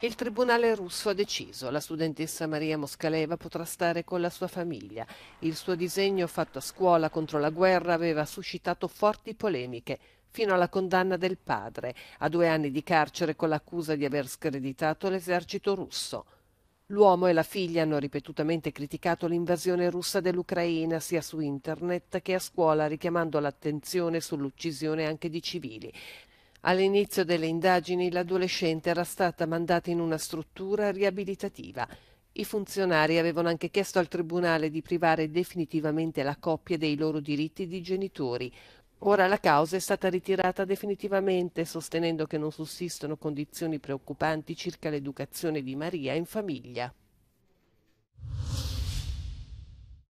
Il tribunale russo ha deciso, la studentessa Maria Moscaleva potrà stare con la sua famiglia. Il suo disegno fatto a scuola contro la guerra aveva suscitato forti polemiche fino alla condanna del padre a due anni di carcere con l'accusa di aver screditato l'esercito russo. L'uomo e la figlia hanno ripetutamente criticato l'invasione russa dell'Ucraina sia su internet che a scuola, richiamando l'attenzione sull'uccisione anche di civili. All'inizio delle indagini l'adolescente era stata mandata in una struttura riabilitativa. I funzionari avevano anche chiesto al tribunale di privare definitivamente la coppia dei loro diritti di genitori. Ora la causa è stata ritirata definitivamente, sostenendo che non sussistono condizioni preoccupanti circa l'educazione di Maria in famiglia.